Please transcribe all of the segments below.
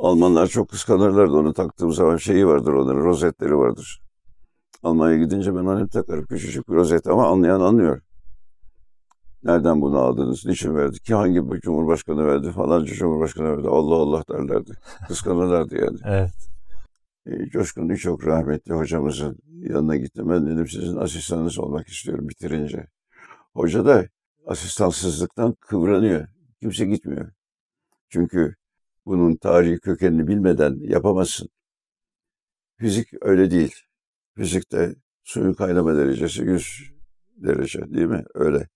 Almanlar çok kıskanırlardı onu taktığım zaman şeyi vardır onların rozetleri vardır. Almanya gidince ben onu hep takarım küçücük bir rozet ama anlayan anlıyor. Nereden bunu aldınız? Niçin verdi? Ki hangi bir cumhurbaşkanı verdi? Falanca cumhurbaşkanı verdi. Allah Allah derlerdi. Kıskanırlardı yani. evet. E, Coşkun çok rahmetli hocamızın yanına gittim. Ben dedim sizin asistanınız olmak istiyorum bitirince. Hoca da asistansızlıktan kıvranıyor. Kimse gitmiyor. Çünkü bunun tarihi kökenini bilmeden yapamazsın. Fizik öyle değil. Fizikte suyun kaynama derecesi 100 derece değil mi? Öyle.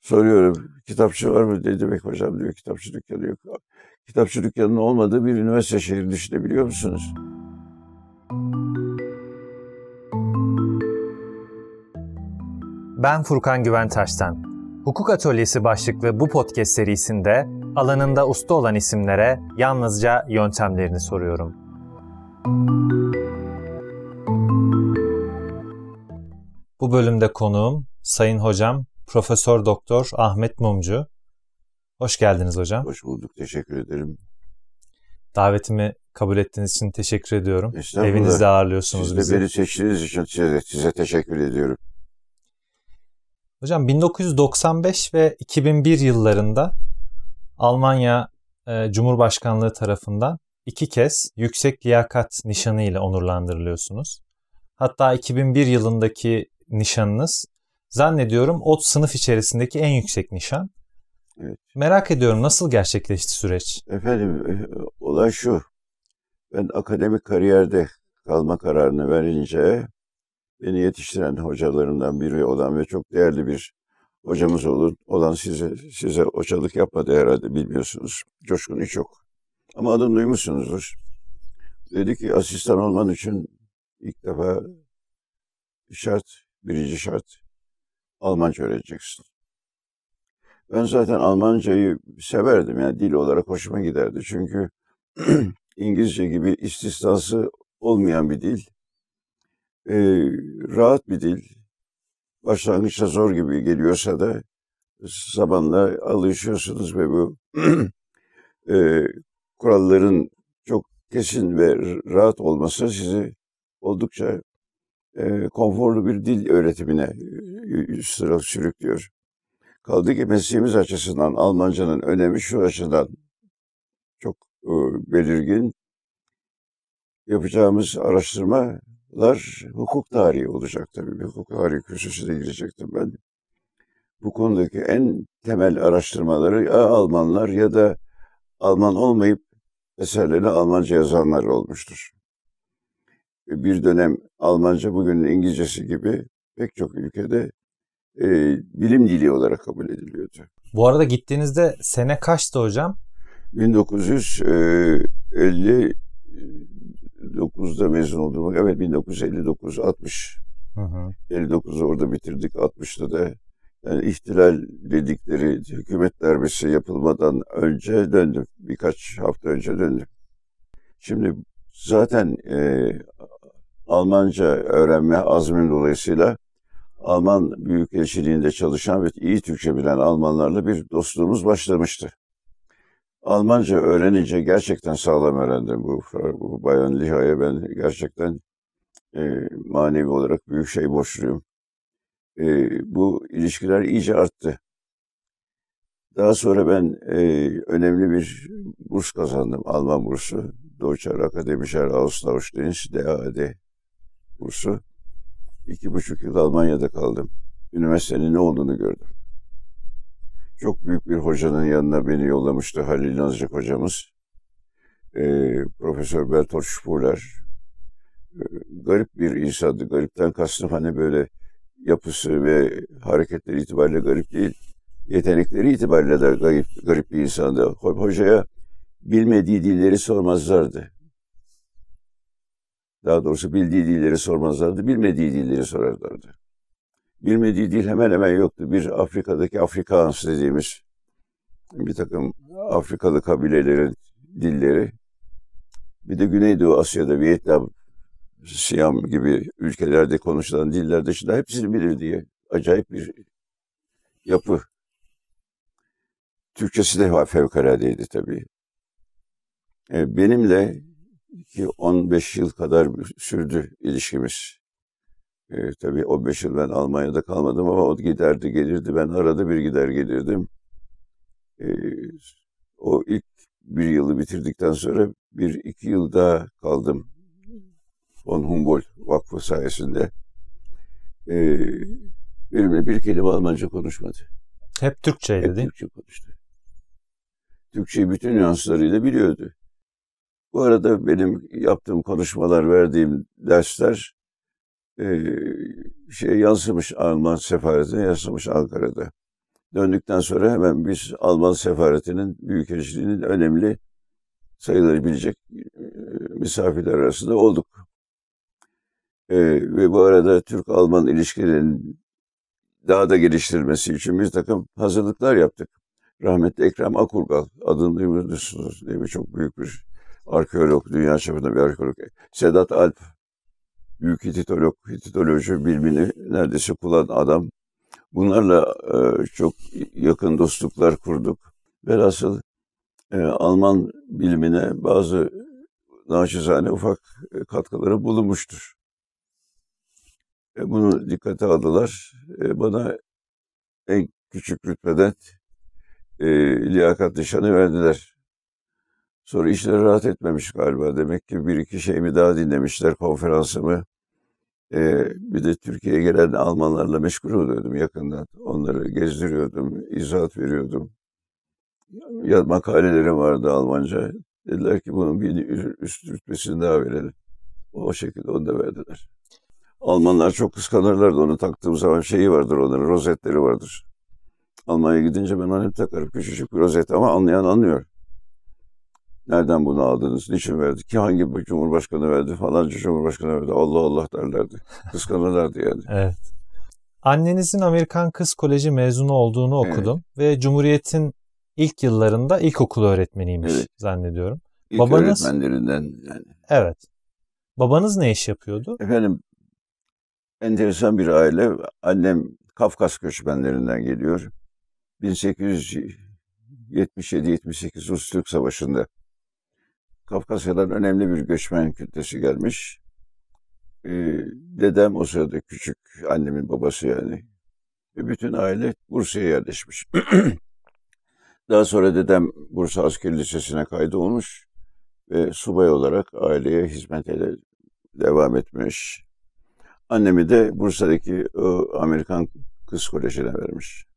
Soruyorum kitapçı var mı? Ne demek hocam diyor kitapçı dükkanı yok. Kitapçı dükkanının olmadığı bir üniversite şehri düşünebiliyor musunuz? Ben Furkan Güven Hukuk Atölyesi başlıklı bu podcast serisinde alanında usta olan isimlere yalnızca yöntemlerini soruyorum. Bu bölümde konuğum Sayın Hocam Profesör Doktor Ahmet Mumcu. Hoş geldiniz hocam. Hoş bulduk. Teşekkür ederim. Davetimi kabul ettiğiniz için teşekkür ediyorum. Evinizde ağırlıyorsunuz Siz bizi. Siz de beni seçtiğiniz için size, size teşekkür ediyorum. Hocam 1995 ve 2001 yıllarında Almanya e, Cumhurbaşkanlığı tarafından iki kez yüksek liyakat nişanı ile onurlandırılıyorsunuz. Hatta 2001 yılındaki nişanınız zannediyorum o sınıf içerisindeki en yüksek nişan. Evet. Merak ediyorum nasıl gerçekleşti süreç? Efendim e, olay şu. Ben akademik kariyerde kalma kararını verince beni yetiştiren hocalarımdan biri olan ve çok değerli bir hocamız olur, olan size, size hocalık yapmadı herhalde bilmiyorsunuz. Coşkun hiç yok. Ama adını duymuşsunuzdur. Dedi ki asistan olman için ilk defa şart, birinci şart Almanca öğreneceksin. Ben zaten Almancayı severdim yani dil olarak hoşuma giderdi. Çünkü İngilizce gibi istisnası olmayan bir dil. Ee, rahat bir dil, başlangıçta zor gibi geliyorsa da zamanla alışıyorsunuz ve bu e, kuralların çok kesin ve rahat olması sizi oldukça e, konforlu bir dil öğretimine e, sıra sürüklüyor. Kaldı ki mesleğimiz açısından Almancanın önemi şu açıdan çok e, belirgin. Yapacağımız araştırma lar hukuk tarihi olacak tabii. Bir hukuk tarihi kürsüsüne girecektim ben. Bu konudaki en temel araştırmaları ya Almanlar ya da Alman olmayıp eserlerini Almanca yazanlar olmuştur. E, bir dönem Almanca bugünün İngilizcesi gibi pek çok ülkede e, bilim dili olarak kabul ediliyordu. Bu arada gittiğinizde sene kaçtı hocam? 1950 9'da mezun oldum. Evet 1959 60. Hı hı. 59'u orada bitirdik. 60'ta da yani ihtilal dedikleri hükümet darbesi yapılmadan önce döndüm. Birkaç hafta önce döndüm. Şimdi zaten e, Almanca öğrenme azmin dolayısıyla Alman Büyükelçiliğinde çalışan ve iyi Türkçe bilen Almanlarla bir dostluğumuz başlamıştı. Almanca öğrenince gerçekten sağlam öğrendim bu, bu Bayan Liha'ya ben gerçekten e, manevi olarak büyük şey borçluyum. E, bu ilişkiler iyice arttı. Daha sonra ben e, önemli bir burs kazandım. Alman bursu. Deutscher Akademischer Austauschdienst, DAD bursu. İki buçuk yıl Almanya'da kaldım. Üniversitenin ne olduğunu gördüm çok büyük bir hocanın yanına beni yollamıştı Halil Nazcık hocamız. E, Profesör Bertolt Spuler. E, ee, garip bir insandı. Garipten kastım hani böyle yapısı ve hareketleri itibariyle garip değil. Yetenekleri itibariyle de garip, garip bir insandı. Hocaya bilmediği dilleri sormazlardı. Daha doğrusu bildiği dilleri sormazlardı, bilmediği dilleri sorarlardı bilmediği dil hemen hemen yoktu. Bir Afrika'daki Afrikaans dediğimiz bir takım Afrikalı kabilelerin dilleri. Bir de Güneydoğu Asya'da Vietnam, Siyam gibi ülkelerde konuşulan diller dışında hepsini bilir diye acayip bir yapı. Türkçesi de fevkaladeydi tabii. E, benimle ki 15 yıl kadar sürdü ilişkimiz. E, tabii o beş yıl ben Almanya'da kalmadım ama o giderdi gelirdi. Ben arada bir gider gelirdim. E, o ilk bir yılı bitirdikten sonra bir iki yıl daha kaldım. Von Humboldt Vakfı sayesinde. E, benimle bir kelime Almanca konuşmadı. Hep Türkçeydi Hep değil Türkçe konuştu. Türkçeyi bütün nüanslarıyla biliyordu. Bu arada benim yaptığım konuşmalar, verdiğim dersler e, şey yansımış Alman sefaretine yansımış Ankara'da. Döndükten sonra hemen biz Alman sefaretinin büyükelçiliğinin önemli sayılabilecek e, misafirler arasında olduk. E, ve bu arada Türk-Alman ilişkilerinin daha da geliştirilmesi için bir takım hazırlıklar yaptık. Rahmetli Ekrem Akurgal adını duymuşsunuz değil mi? Çok büyük bir arkeolog, dünya çapında bir arkeolog. Sedat Alp büyük Hititolog, Hititoloji bilmini neredeyse kullanan adam. Bunlarla e, çok yakın dostluklar kurduk. Velhasıl e, Alman bilimine bazı naçizane ufak e, katkıları bulunmuştur. E, bunu dikkate aldılar. E, bana en küçük rütbeden e, liyakat nişanı verdiler. Sonra işleri rahat etmemiş galiba. Demek ki bir iki şeyimi daha dinlemişler konferansımı. Ee, bir de Türkiye'ye gelen Almanlarla meşgul oluyordum yakından. Onları gezdiriyordum, izahat veriyordum. Ya makalelerim vardı Almanca. Dediler ki bunun bir üst rütbesini daha verelim. O şekilde onu da verdiler. Almanlar çok kıskanırlardı onu taktığım zaman şeyi vardır onların rozetleri vardır. Almanya'ya gidince ben onu hep takarım. Küçücük bir rozet ama anlayan anlıyor. Nereden bunu aldınız? Niçin verdi? Ki hangi bir cumhurbaşkanı verdi? Falanca cumhurbaşkanı verdi. Allah Allah derlerdi. Kıskanırlardı yani. evet. Annenizin Amerikan Kız Koleji mezunu olduğunu okudum evet. ve Cumhuriyet'in ilk yıllarında ilkokul öğretmeniymiş evet. zannediyorum. İlk Babanız... öğretmenlerinden yani. Evet. Babanız ne iş yapıyordu? Efendim enteresan bir aile. Annem Kafkas göçmenlerinden geliyor. 1877-78 Rus-Türk Savaşı'nda Kafkasya'dan önemli bir göçmen kütlesi gelmiş. Ee, dedem o sırada küçük, annemin babası yani. Ve bütün aile Bursa'ya yerleşmiş. Daha sonra dedem Bursa Asker Lisesi'ne kaydolmuş ve subay olarak aileye hizmet ede devam etmiş. Annemi de Bursa'daki o Amerikan Kız Koleji'ne vermiş.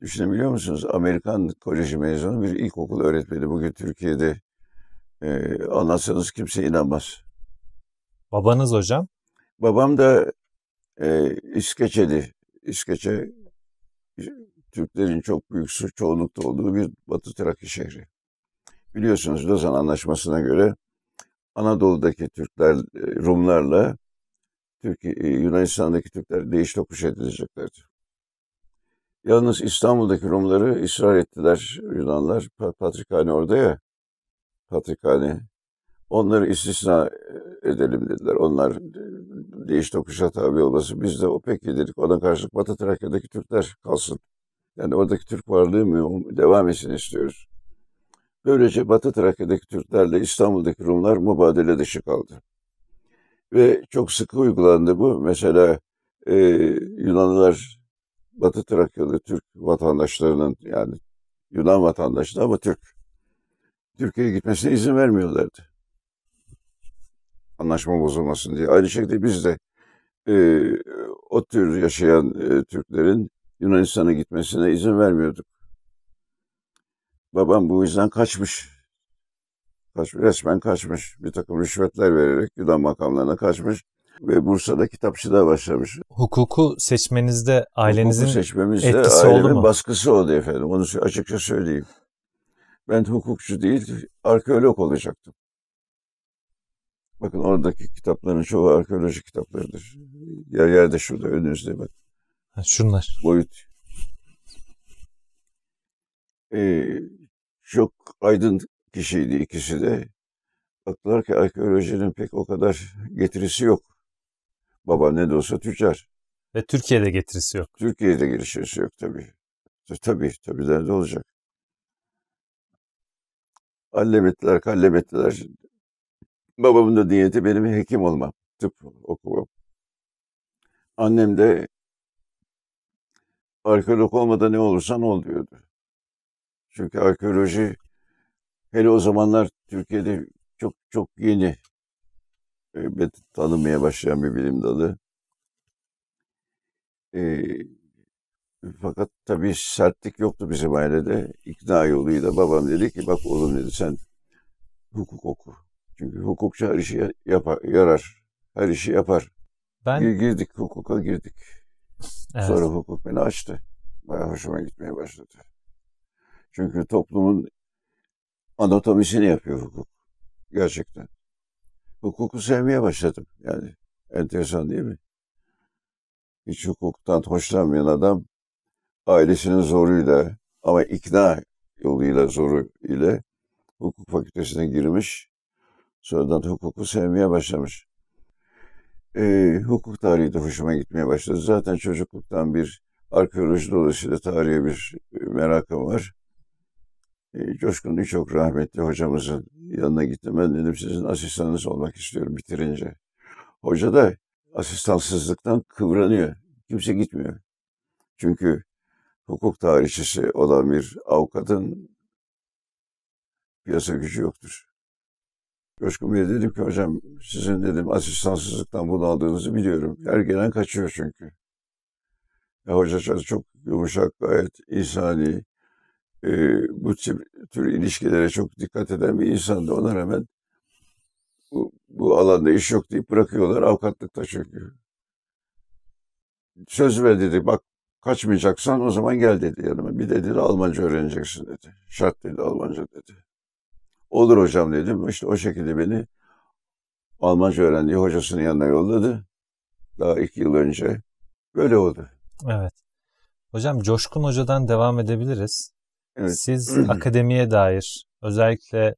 Düşünebiliyor musunuz? Amerikan koleji mezunu bir ilkokul öğretmeni bugün Türkiye'de e, anlatsanız kimse inanmaz. Babanız hocam? Babam da e, İskeçeli. İskeçe Türklerin çok büyük çoğunlukta olduğu bir Batı Trakya şehri. Biliyorsunuz Lozan Anlaşması'na göre Anadolu'daki Türkler, e, Rumlarla Türkiye, e, Yunanistan'daki Türkler değiş tokuş edileceklerdi. Yalnız İstanbul'daki Rumları ısrar ettiler Yunanlar. Patrikhane orada ya. Patrikhane. Onları istisna e, edelim dediler. Onlar e, değiş tokuşa tabi olması. Biz de o peki dedik. Ona karşılık Batı Trakya'daki Türkler kalsın. Yani oradaki Türk varlığı mı devam etsin istiyoruz. Böylece Batı Trakya'daki Türklerle İstanbul'daki Rumlar mübadele dışı kaldı. Ve çok sıkı uygulandı bu. Mesela e, Yunanlılar Batı Trakyalı Türk vatandaşlarının yani Yunan vatandaşları ama Türk. Türkiye'ye gitmesine izin vermiyorlardı. Anlaşma bozulmasın diye. Aynı şekilde biz de e, o tür yaşayan e, Türklerin Yunanistan'a gitmesine izin vermiyorduk. Babam bu yüzden kaçmış. Kaç, resmen kaçmış. Bir takım rüşvetler vererek Yunan makamlarına kaçmış ve Bursa'da kitapçıda başlamış. Hukuku seçmenizde ailenizin Hukuku seçmemizde etkisi oldu mu? baskısı oldu efendim. Onu açıkça söyleyeyim. Ben hukukçu değil, arkeolog olacaktım. Bakın oradaki kitapların çoğu arkeoloji kitaplarıdır. Yer yerde şurada önünüzde bak. şunlar. Boyut. Ee, çok aydın kişiydi ikisi de. Baktılar ki arkeolojinin pek o kadar getirisi yok. Baba ne de olsa tüccar. Ve Türkiye'de getirisi yok. Türkiye'de getirisi yok tabii. Tabii, tabii nerede olacak? Allebettiler, kallebettiler. Babamın da niyeti benim hekim olmam. Tıp okumam. Annem de arkeolog olmadan ne olursan ol diyordu. Çünkü arkeoloji hele o zamanlar Türkiye'de çok çok yeni ve tanımaya başlayan bir bilim dalı. E, fakat tabii sertlik yoktu bizim ailede. İkna yoluyla babam dedi ki bak oğlum dedi sen hukuk oku. Çünkü hukukçu her işi yapar, yarar. Her işi yapar. Ben... Girdik hukuka girdik. Evet. Sonra hukuk beni açtı. Baya hoşuma gitmeye başladı. Çünkü toplumun anatomisini yapıyor hukuk. Gerçekten hukuku sevmeye başladım. Yani enteresan değil mi? Hiç hukuktan hoşlanmayan adam ailesinin zoruyla ama ikna yoluyla zoru ile hukuk fakültesine girmiş. Sonradan hukuku sevmeye başlamış. E, hukuk tarihi de hoşuma gitmeye başladı. Zaten çocukluktan bir arkeoloji dolayısıyla tarihe bir e, merakım var. E, ee, Coşkun çok rahmetli hocamızın yanına gittim. Ben dedim sizin asistanınız olmak istiyorum bitirince. Hoca da asistansızlıktan kıvranıyor. Kimse gitmiyor. Çünkü hukuk tarihçisi olan bir avukatın piyasa gücü yoktur. Coşkun Bey'e dedim ki hocam sizin dedim asistansızlıktan bunu aldığınızı biliyorum. Her gelen kaçıyor çünkü. Ya e, hoca çok yumuşak, gayet insani, e, bu tür, tür ilişkilere çok dikkat eden bir insandı. Ona rağmen bu, bu alanda iş yok deyip bırakıyorlar avukatlıkta çünkü. Söz ver dedi bak kaçmayacaksan o zaman gel dedi yanıma. Bir de dedi Almanca öğreneceksin dedi. Şart dedi Almanca dedi. Olur hocam dedim. İşte o şekilde beni Almanca öğrendiği hocasının yanına yolladı. Daha iki yıl önce. Böyle oldu. Evet. Hocam Coşkun Hoca'dan devam edebiliriz. Evet. Siz akademiye dair özellikle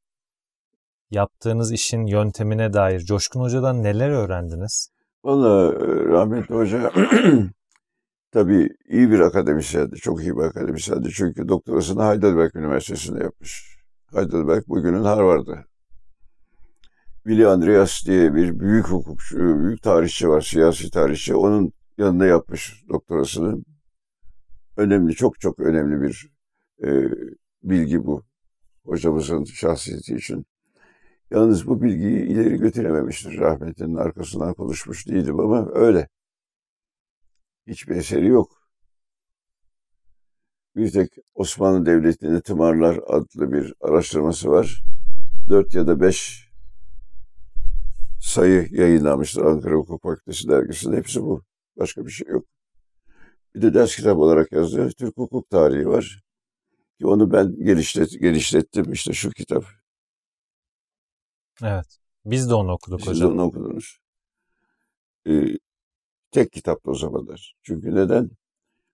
yaptığınız işin yöntemine dair Coşkun Hoca'dan neler öğrendiniz? Valla e, rahmetli hoca tabii iyi bir akademisyendi. Çok iyi bir akademisyendi. Çünkü doktorasını Heidelberg Üniversitesi'nde yapmış. Heidelberg bugünün Harvard'ı. Willy Andreas diye bir büyük hukukçu, büyük tarihçi var, siyasi tarihçi. Onun yanında yapmış doktorasını. Önemli, çok çok önemli bir ee, bilgi bu. Hocamızın şahsiyeti için. Yalnız bu bilgiyi ileri götürememiştir. Rahmetinin arkasından konuşmuş değilim ama öyle. Hiçbir eseri yok. Bir tek Osmanlı Devletini Tımarlar adlı bir araştırması var. Dört ya da beş sayı yayınlanmıştır Ankara Hukuk Fakültesi dergisinde. Hepsi bu. Başka bir şey yok. Bir de ders kitap olarak yazıyor. Türk hukuk tarihi var. Ki onu ben gelişlet, gelişlettim işte şu kitap. Evet. Biz de onu okuduk Siz hocam. Siz de onu okudunuz. Ee, tek kitaptı o zamanlar. Çünkü neden?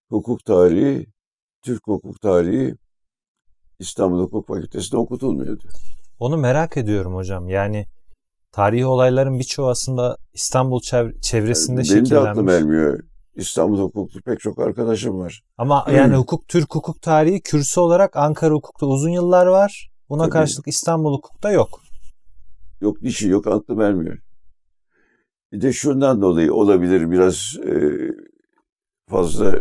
Hukuk tarihi, Türk hukuk tarihi İstanbul Hukuk Fakültesi'nde okutulmuyordu. Onu merak ediyorum hocam. Yani tarihi olayların birçoğu aslında İstanbul çevresinde yani benim şekillenmiş. Benim de aklım ermiyor. İstanbul hukuklu pek çok arkadaşım var. Ama yani hmm. hukuk Türk hukuk tarihi kürsü olarak Ankara hukukta uzun yıllar var. Buna Tabii. karşılık İstanbul hukukta yok. Yok bir şey yok aklı vermiyor. Bir de şundan dolayı olabilir biraz e, fazla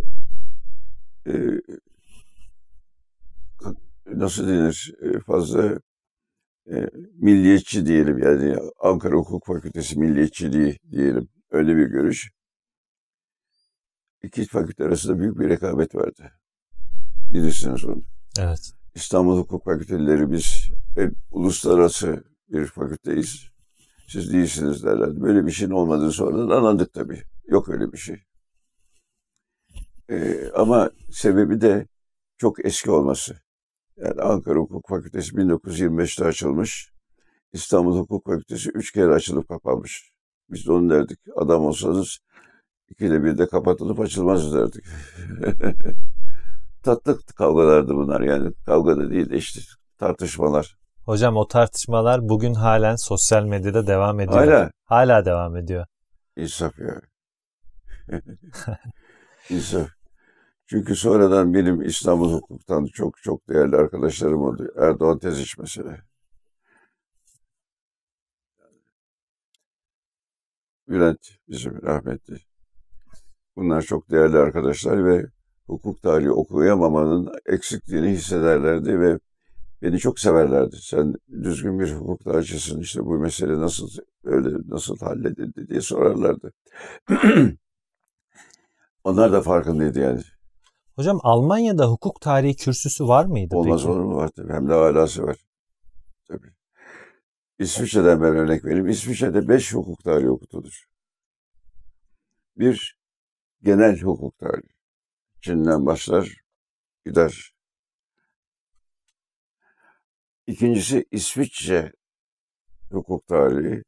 e, nasıl denir e, fazla e, milliyetçi diyelim yani Ankara Hukuk Fakültesi milliyetçiliği diyelim öyle bir görüş iki fakülte arasında büyük bir rekabet vardı. Bilirsiniz onu. Evet. İstanbul Hukuk Fakülteleri biz hep uluslararası bir fakülteyiz. Siz değilsiniz derlerdi. Böyle bir şeyin olmadığı sonradan anladık tabii. Yok öyle bir şey. Ee, ama sebebi de çok eski olması. Yani Ankara Hukuk Fakültesi 1925'te açılmış. İstanbul Hukuk Fakültesi üç kere açılıp kapanmış. Biz de onu derdik. Adam olsanız İkide bir de kapatılıp açılmaz artık. Tatlı kavgalardı bunlar yani. Kavga da değil de işte tartışmalar. Hocam o tartışmalar bugün halen sosyal medyada devam ediyor. Hala. Hala devam ediyor. İnsaf ya. İnsaf. Çünkü sonradan benim İstanbul hukuktan çok çok değerli arkadaşlarım oldu. Erdoğan Teziç mesela. Bülent bizim rahmetli. Bunlar çok değerli arkadaşlar ve hukuk tarihi okuyamamanın eksikliğini hissederlerdi ve beni çok severlerdi. Sen düzgün bir hukuk tarihçisin işte bu mesele nasıl öyle nasıl halledildi diye sorarlardı. Onlar da farkındaydı yani. Hocam Almanya'da hukuk tarihi kürsüsü var mıydı? Olmaz peki? olur mu var tabii. Hem de alası var. Tabii. İsviçre'den ben örnek vereyim. İsviçre'de beş hukuk tarihi okutulur. Bir, genel hukuk tarihinden başlar, gider. İkincisi İsviçre hukuk tarihi.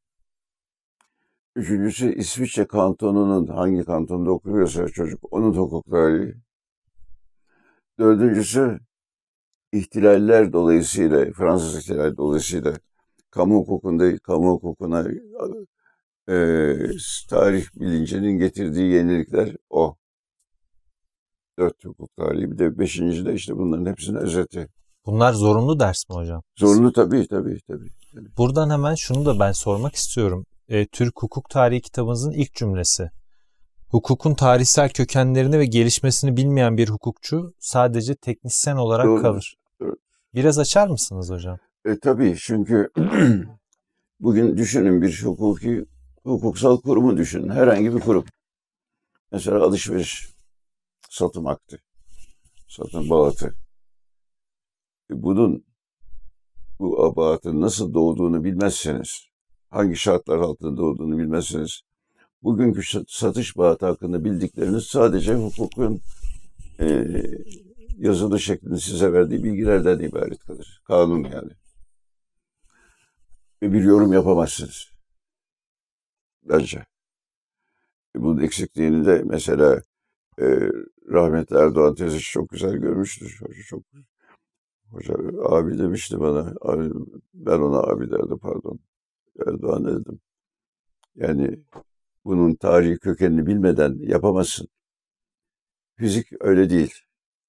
Üçüncüsü İsviçre kantonunun hangi kantonda okuyorsa çocuk onun hukuk tarihi. Dördüncüsü ihtilaller dolayısıyla, Fransız ihtilal dolayısıyla kamu hukukunda, kamu hukukuna e, tarih bilincinin getirdiği yenilikler o. Dört hukuk tarihi bir de beşinci de işte bunların hepsinin özeti. Bunlar zorunlu ders mi hocam? Zorunlu tabii tabii tabii. tabii. Buradan hemen şunu da ben sormak istiyorum. E, Türk hukuk tarihi kitabımızın ilk cümlesi. Hukukun tarihsel kökenlerini ve gelişmesini bilmeyen bir hukukçu sadece teknisyen olarak Doğru. kalır. Doğru. Biraz açar mısınız hocam? E, tabii çünkü bugün düşünün bir hukuki hukuksal kurumu düşünün. Herhangi bir kurum. Mesela alışveriş, satım aktı, satın bağıtı. E, bunun, bu abaatın nasıl doğduğunu bilmezseniz, hangi şartlar altında doğduğunu bilmezseniz, bugünkü satış bağıtı hakkında bildikleriniz sadece hukukun e, yazılı şeklinde size verdiği bilgilerden ibaret kalır. Kanun yani. Ve bir yorum yapamazsınız bence. E, bunun eksikliğini de mesela e, rahmetli Erdoğan teyze çok güzel görmüştür. Hoca çok hoca abi demişti bana. Abi, ben ona abi derdim pardon. Erdoğan dedim. Yani bunun tarihi kökenini bilmeden yapamazsın. Fizik öyle değil.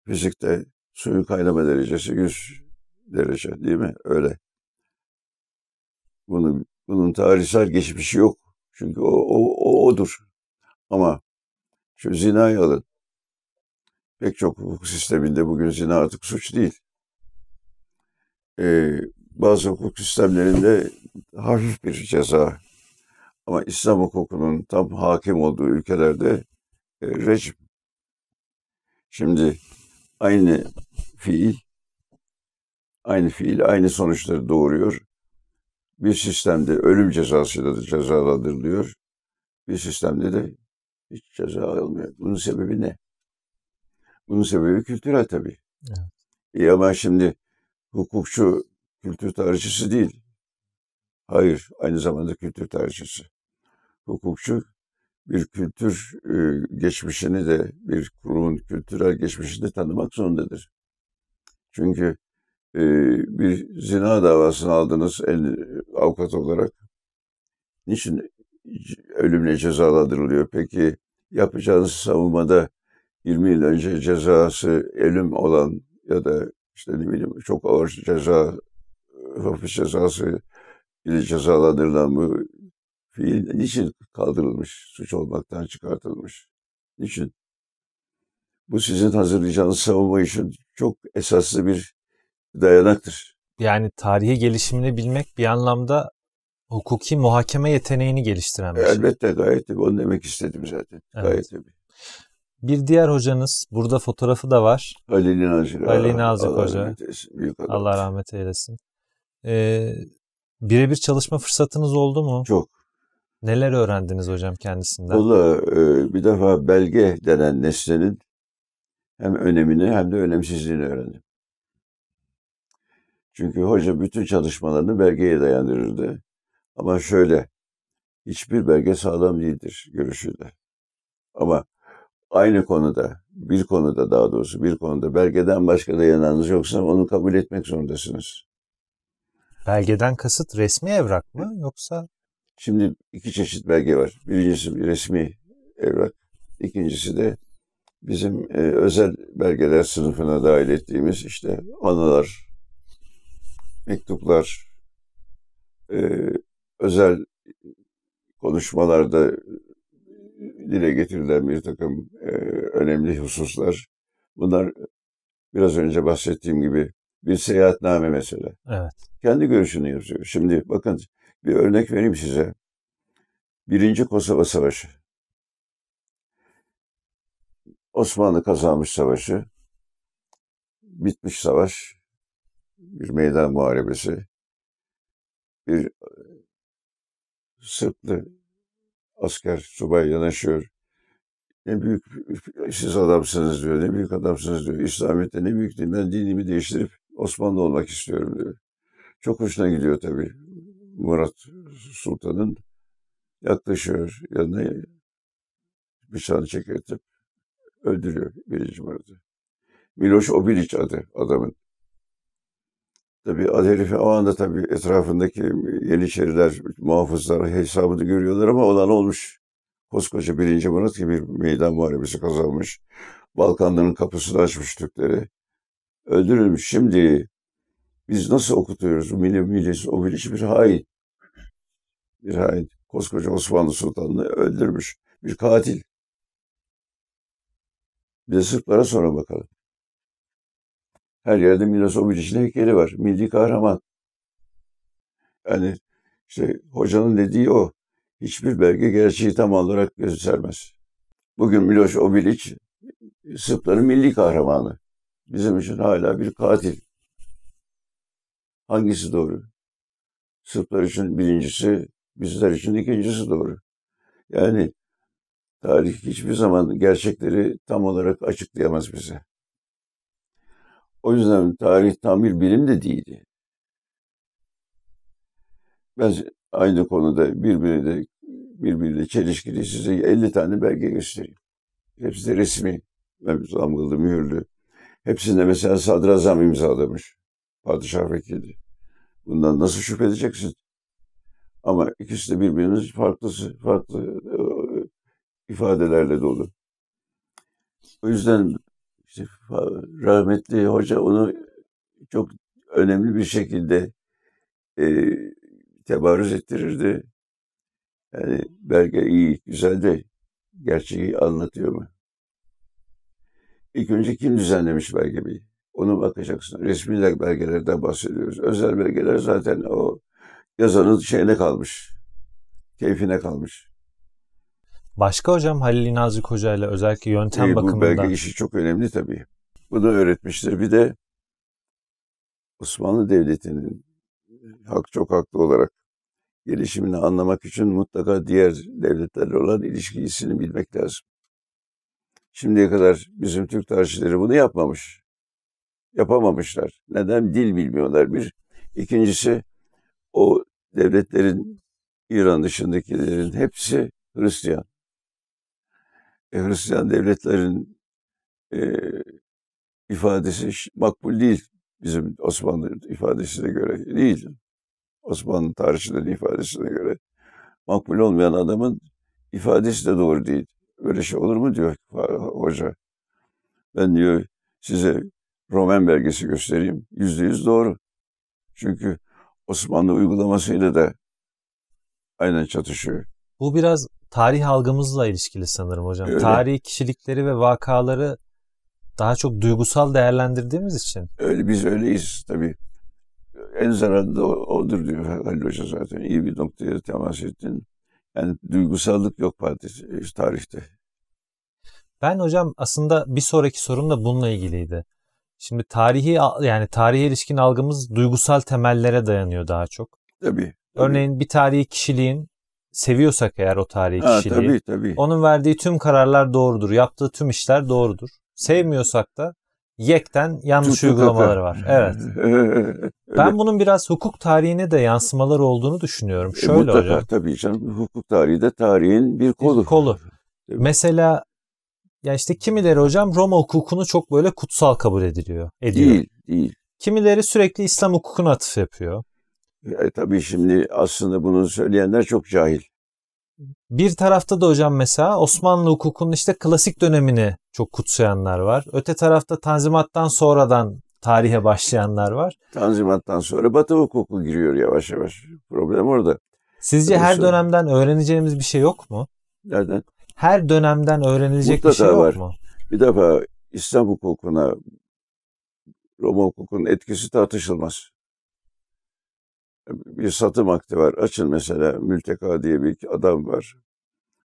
Fizikte suyun kaynama derecesi 100 derece değil mi? Öyle. Bunun, bunun tarihsel geçmişi yok. Çünkü o, o, o odur. Ama şu zinayı alın. Pek çok hukuk sisteminde bugün zina artık suç değil. Ee, bazı hukuk sistemlerinde hafif bir ceza. Ama İslam hukukunun tam hakim olduğu ülkelerde e, rejim. Şimdi aynı fiil, aynı fiil aynı sonuçları doğuruyor. Bir sistemde ölüm cezasıyla da cezalandırılıyor. Bir sistemde de hiç ceza almıyor. Bunun sebebi ne? Bunun sebebi kültürel tabii. Evet. İyi ama şimdi hukukçu kültür tarihçisi değil. Hayır, aynı zamanda kültür tarihçisi. Hukukçu bir kültür e, geçmişini de bir kurumun kültürel geçmişini de tanımak zorundadır. Çünkü e, bir zina davasını aldınız el, avukat olarak. Niçin ölümle cezalandırılıyor? Peki yapacağınız savunmada 20 yıl önce cezası ölüm olan ya da işte ne bileyim çok ağır ceza, hafif cezası ile cezalandırılan bu fiil niçin kaldırılmış, suç olmaktan çıkartılmış? Niçin? Bu sizin hazırlayacağınız savunma için çok esaslı bir dayanaktır. Yani tarihi gelişimini bilmek bir anlamda hukuki muhakeme yeteneğini geliştiren bir şey. Elbette gayet tabii. Onu demek istedim zaten. Evet. Gayet tabii. Bir diğer hocanız, burada fotoğrafı da var. Ali Nazcık. Ali Nazcık Allah Hoca. Rahmet eylesin, büyük Allah rahmet eylesin. Ee, birebir çalışma fırsatınız oldu mu? Çok. Neler öğrendiniz hocam kendisinden? Valla e, bir defa belge denen nesnenin hem önemini hem de önemsizliğini öğrendim. Çünkü hoca bütün çalışmalarını belgeye dayandırırdı. Ama şöyle, hiçbir belge sağlam değildir görüşüyle. Ama aynı konuda, bir konuda daha doğrusu bir konuda belgeden başka dayanağınız yoksa onu kabul etmek zorundasınız. Belgeden kasıt resmi evrak mı yoksa? Şimdi iki çeşit belge var. Birincisi bir resmi evrak, ikincisi de bizim e, özel belgeler sınıfına dahil ettiğimiz işte anılar, mektuplar, e, özel konuşmalarda dile getirilen bir takım e, önemli hususlar. Bunlar biraz önce bahsettiğim gibi bir seyahatname mesela. Evet. Kendi görüşünü yazıyor. Şimdi bakın bir örnek vereyim size. Birinci Kosova Savaşı. Osmanlı kazanmış savaşı. Bitmiş savaş bir meydan muharebesi, bir e, sırtlı asker, subay yanaşıyor. Ne büyük, siz adamsınız diyor, ne büyük adamsınız diyor. İslamiyet'te ne büyük değil, ben dinimi değiştirip Osmanlı olmak istiyorum diyor. Çok hoşuna gidiyor tabii Murat Sultan'ın. Yaklaşıyor yanına bıçağını çekirtip öldürüyor birinci Murat'ı. Miloş Obilić adı adamın. Tabi Herif'in o anda tabi etrafındaki Yeniçeriler, muhafızlar hesabını görüyorlar ama olan olmuş. Koskoca birinci Murat ki bir meydan muharebesi kazanmış. Balkanların kapısını açmış Türkleri. Öldürülmüş. Şimdi biz nasıl okutuyoruz? Milli milis, o bilinç bir hain. Bir hain. Koskoca Osmanlı Sultanı'nı öldürmüş. Bir katil. Bir de Sırplara sonra bakalım. Her yerde Milos Obicic'in heykeli var. Milli kahraman. Yani işte hocanın dediği o. Hiçbir belge gerçeği tam olarak göstermez. Bugün Miloš Obilić Sırpların milli kahramanı. Bizim için hala bir katil. Hangisi doğru? Sırplar için birincisi, bizler için ikincisi doğru. Yani tarih hiçbir zaman gerçekleri tam olarak açıklayamaz bize. O yüzden tarih tam bir bilim de değildi. Ben aynı konuda birbiriyle birbiriyle çelişkili size 50 tane belge göstereyim. Hepsi de resmi, zamgılı, mühürlü. Hepsinde mesela sadrazam imzalamış. Padişah vekili. Bundan nasıl şüphe edeceksin? Ama ikisi de birbirimiz farklısı, farklı e, ifadelerle dolu. O yüzden işte rahmetli hoca onu çok önemli bir şekilde e, tebarüz ettirirdi. Yani belge iyi, güzel de gerçeği anlatıyor mu? İlk önce kim düzenlemiş belgeyi? Onu bakacaksın. Resmi belgelerden bahsediyoruz. Özel belgeler zaten o yazanın şeyine kalmış. Keyfine kalmış. Başka hocam Halil İnalcık Hoca ile özellikle yöntem ee, bakımından. Bu belge işi çok önemli tabii. Bunu öğretmiştir. Bir de Osmanlı Devleti'nin hak çok haklı olarak gelişimini anlamak için mutlaka diğer devletlerle olan ilişkisini bilmek lazım. Şimdiye kadar bizim Türk tarihçileri bunu yapmamış. Yapamamışlar. Neden? Dil bilmiyorlar bir. İkincisi o devletlerin İran dışındakilerin hepsi Hristiyan. Hristiyan devletlerin e, ifadesi makbul değil. Bizim Osmanlı ifadesine göre değil. Osmanlı tarihçilerin ifadesine göre makbul olmayan adamın ifadesi de doğru değil. Böyle şey olur mu diyor hoca. Ben diyor size Roman belgesi göstereyim. Yüzde yüz doğru. Çünkü Osmanlı uygulamasıyla da aynen çatışıyor. Bu biraz tarih algımızla ilişkili sanırım hocam. Öyle. Tarihi kişilikleri ve vakaları daha çok duygusal değerlendirdiğimiz için. Öyle biz öyleyiz tabii. En zararlı da odur diyor Halil Hoca zaten. İyi bir noktaya temas ettin. Yani duygusallık yok partisi, e, tarihte. Ben hocam aslında bir sonraki sorum da bununla ilgiliydi. Şimdi tarihi yani tarihe ilişkin algımız duygusal temellere dayanıyor daha çok. Tabii. tabii. Örneğin bir tarihi kişiliğin seviyorsak eğer o tarihi ha, Tabii, tabii. Onun verdiği tüm kararlar doğrudur. Yaptığı tüm işler doğrudur. Sevmiyorsak da yekten yanlış Tutu uygulamaları kaka. var. Evet. ben bunun biraz hukuk tarihine de yansımaları olduğunu düşünüyorum. E, Şöyle e, mutlaka, hocam. Tabii canım hukuk tarihi de tarihin bir kolu. Bir kolu. Evet. Mesela ya işte kimileri hocam Roma hukukunu çok böyle kutsal kabul ediliyor. Ediyor. Değil, değil. Kimileri sürekli İslam hukukuna atıf yapıyor. E, tabii şimdi aslında bunu söyleyenler çok cahil. Bir tarafta da hocam mesela Osmanlı hukukunun işte klasik dönemini çok kutsayanlar var. Öte tarafta Tanzimat'tan sonradan tarihe başlayanlar var. Tanzimat'tan sonra Batı hukuku giriyor yavaş yavaş. Problem orada. Sizce her sonra... dönemden öğreneceğimiz bir şey yok mu? Nereden? Her dönemden öğrenilecek Mutlaka bir şey yok var. mu? Bir defa İslam hukukuna Roma hukukunun etkisi tartışılmaz bir satım akti var. Açın mesela Mülteka diye bir adam var.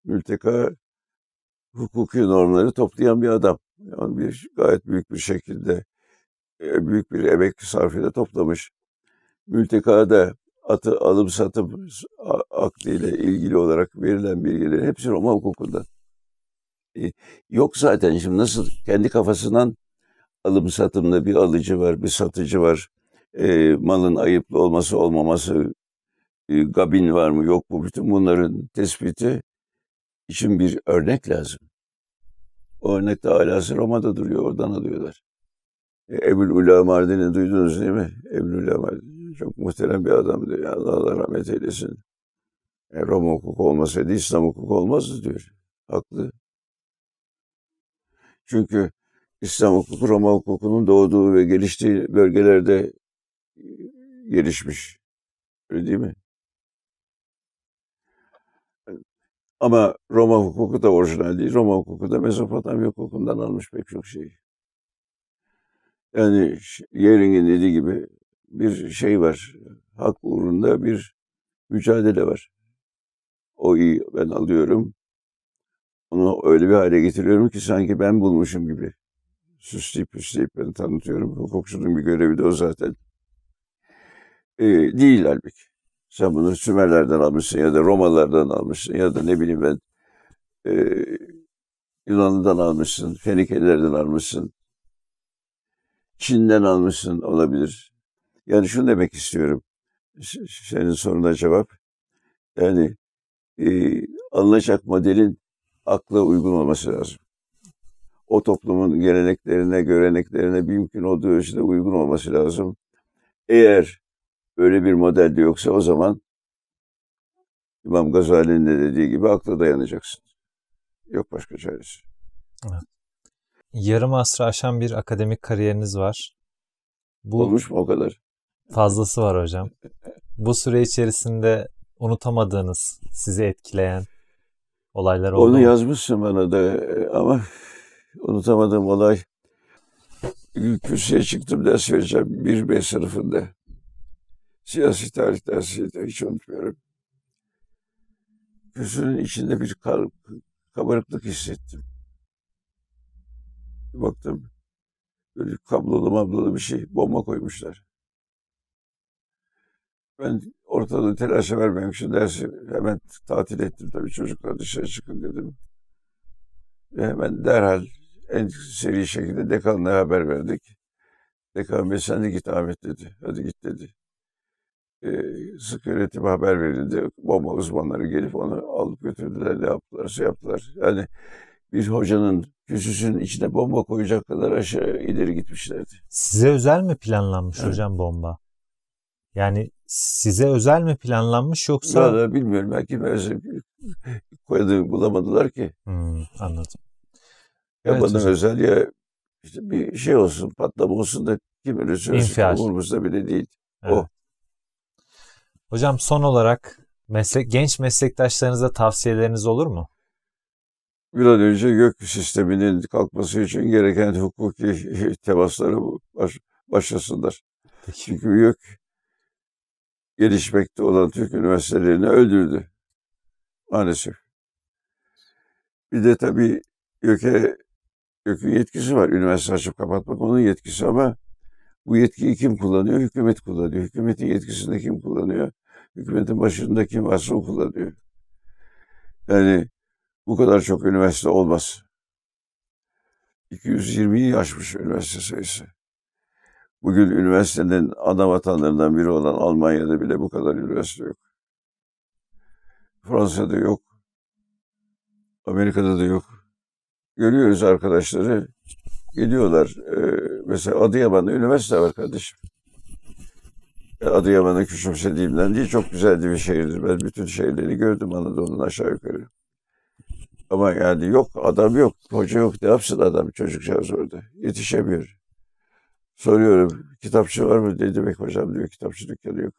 Mülteka hukuki normları toplayan bir adam. Yani bir, gayet büyük bir şekilde e, büyük bir emek sarfıyla toplamış. Mülteka'da atı alım satım aktiyle ilgili olarak verilen bilgilerin hepsi Roma hukukundan. E, yok zaten şimdi nasıl kendi kafasından alım satımda bir alıcı var, bir satıcı var e, malın ayıplı olması olmaması, e, gabin var mı yok mu bütün bunların tespiti için bir örnek lazım. O örnek de alası Roma'da duruyor, oradan alıyorlar. E, Ebul Ula Mardin'i duydunuz değil mi? Ebul Ula Mardin çok muhterem bir adamdı. Allah, Allah rahmet eylesin. E, Roma hukuku olmasaydı İslam hukuku olmazdı diyor. Haklı. Çünkü İslam hukuku Roma hukukunun doğduğu ve geliştiği bölgelerde gelişmiş. Öyle değil mi? Ama Roma hukuku da orijinal değil. Roma hukuku da Mezopotamya hukukundan almış pek çok şey. Yani Yering'in dediği gibi bir şey var. Hak uğrunda bir mücadele var. O iyi ben alıyorum. Onu öyle bir hale getiriyorum ki sanki ben bulmuşum gibi. Süsleyip süsleyip ben tanıtıyorum. Hukukçunun bir görevi de o zaten e, değil halbuki. Sen bunu Sümerlerden almışsın ya da Romalardan almışsın ya da ne bileyim ben e, Yunanlı'dan almışsın, Fenikelilerden almışsın, Çin'den almışsın olabilir. Yani şunu demek istiyorum. Senin soruna cevap. Yani e, alınacak modelin akla uygun olması lazım. O toplumun geleneklerine, göreneklerine mümkün olduğu ölçüde uygun olması lazım. Eğer böyle bir modelde yoksa o zaman İmam Gazali'nin de dediği gibi akla dayanacaksın. Yok başka çaresi. Evet. Yarım asrı aşan bir akademik kariyeriniz var. Bu Olmuş mu o kadar? Fazlası var hocam. Bu süre içerisinde unutamadığınız, sizi etkileyen olaylar oldu Onu mu? yazmışsın bana da e, ama unutamadığım olay Kürsüye çıktım ders vereceğim bir B sınıfında. Siyasi tarih dersi de hiç unutmuyorum. Gözünün içinde bir kar, kabarıklık hissettim. baktım böyle kablolu mablolu bir şey bomba koymuşlar. Ben ortalığı telaşa vermemek için dersi hemen tatil ettim tabii çocuklar dışarı çıkın dedim. Ve hemen derhal en seri şekilde dekanlığa haber verdik. Dekan Bey sen de git Ahmet dedi. Hadi git dedi e, haber verildi. Bomba uzmanları gelip onu alıp götürdüler, ne yaptılar, şey yaptılar. Yani bir hocanın küsüsünün içine bomba koyacak kadar aşağı ileri gitmişlerdi. Size özel mi planlanmış evet. hocam bomba? Yani size özel mi planlanmış yoksa? Ya da bilmiyorum. Belki özel koydu bulamadılar ki. Hmm, anladım. Ya evet, bana hocam. özel ya işte bir şey olsun patlama olsun da kim ölürse ölsün umurumuzda bile değil. Evet. O. Hocam son olarak meslek, genç meslektaşlarınıza tavsiyeleriniz olur mu? Bir an önce gök sisteminin kalkması için gereken hukuki temasları baş, başlasınlar. Peki. Çünkü gök gelişmekte olan Türk üniversitelerini öldürdü. Maalesef. Bir de tabii YÖK'e YÖK'ün yetkisi var. Üniversite açıp kapatmak onun yetkisi ama bu yetkiyi kim kullanıyor? Hükümet kullanıyor. Hükümetin yetkisini kim kullanıyor? hükümetin başındaki vasfı kullanıyor. Yani bu kadar çok üniversite olmaz. 220'yi aşmış üniversite sayısı. Bugün üniversitenin ana vatanlarından biri olan Almanya'da bile bu kadar üniversite yok. Fransa'da yok. Amerika'da da yok. Görüyoruz arkadaşları. Geliyorlar. Ee, mesela Adıyaman'da üniversite var kardeşim. Adıyaman'ı küçümsediğimden değil çok güzeldi bir şehirdir. Ben bütün şehirleri gördüm Anadolu'nun aşağı yukarı. Ama yani yok adam yok. Hoca yok. Ne yapsın adam çocukcağız orada? Yetişemiyor. Soruyorum kitapçı var mı? Ne demek hocam diyor kitapçı dükkanı yok.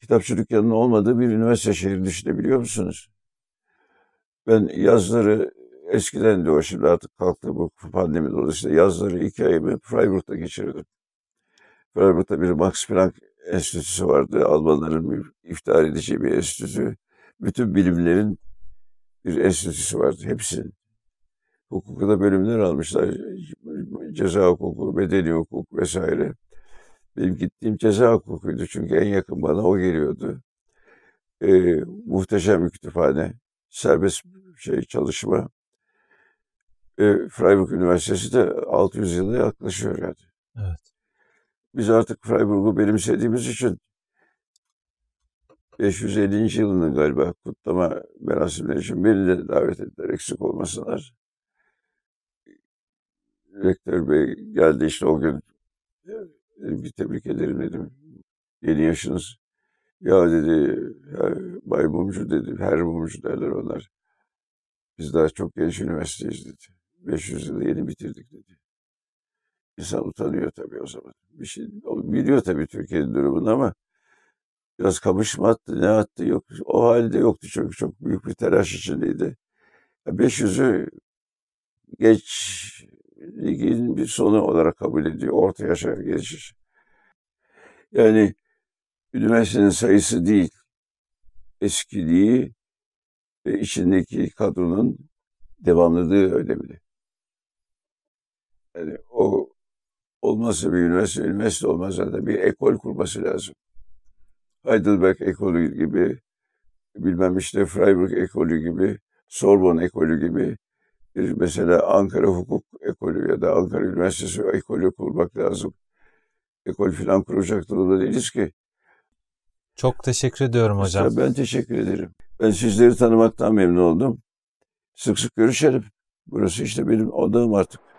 Kitapçı dükkanının olmadığı bir üniversite şehri düşünebiliyor musunuz? Ben yazları eskiden de o şimdi artık kalktı bu pandemi dolayısıyla yazları iki ayımı Freiburg'da geçirdim. Freiburg'da bir Max Planck enstitüsü vardı. Almanların iftihar edeceği bir enstitüsü. Bütün bilimlerin bir enstitüsü vardı hepsinin. Hukuku da bölümler almışlar. Ceza hukuku, bedeni hukuk vesaire. Benim gittiğim ceza hukukuydu çünkü en yakın bana o geliyordu. Ee, muhteşem bir kütüphane, serbest şey çalışma. Ee, Freiburg Üniversitesi de 600 yıla yaklaşıyor yani. Evet. Biz artık Freiburg'u benimsediğimiz için 550. yılını galiba kutlama merasimleri için beni de davet ettiler eksik olmasınlar. Rektör Bey geldi işte o gün dedim ki tebrik ederim dedim. Yeni yaşınız. Ya dedi ya, Bay Mumcu dedi. Her Mumcu derler onlar. Biz daha çok genç üniversiteyiz dedi. 500 yılı yeni bitirdik dedi. İnsan utanıyor tabii o zaman. Bir şey biliyor tabii Türkiye'nin durumunu ama biraz kamış mı attı ne attı yok. O halde yoktu çok çok büyük bir telaş içindeydi. 500'ü geç ligin bir sonu olarak kabul ediyor. Orta yaşa geçiş. Yani üniversitenin sayısı değil, eskiliği ve içindeki kadronun devamlılığı önemli. Yani o olmazsa bir üniversite, üniversite olmaz zaten bir ekol kurması lazım. Heidelberg ekolü gibi, bilmem işte Freiburg ekolü gibi, Sorbon ekolü gibi bir e, mesela Ankara Hukuk Ekolü ya da Ankara Üniversitesi ekolü kurmak lazım. Ekol filan kuracak durumda değiliz ki. Çok teşekkür ediyorum hocam. İşte ben teşekkür ederim. Ben sizleri tanımaktan memnun oldum. Sık sık görüşelim. Burası işte benim odam artık.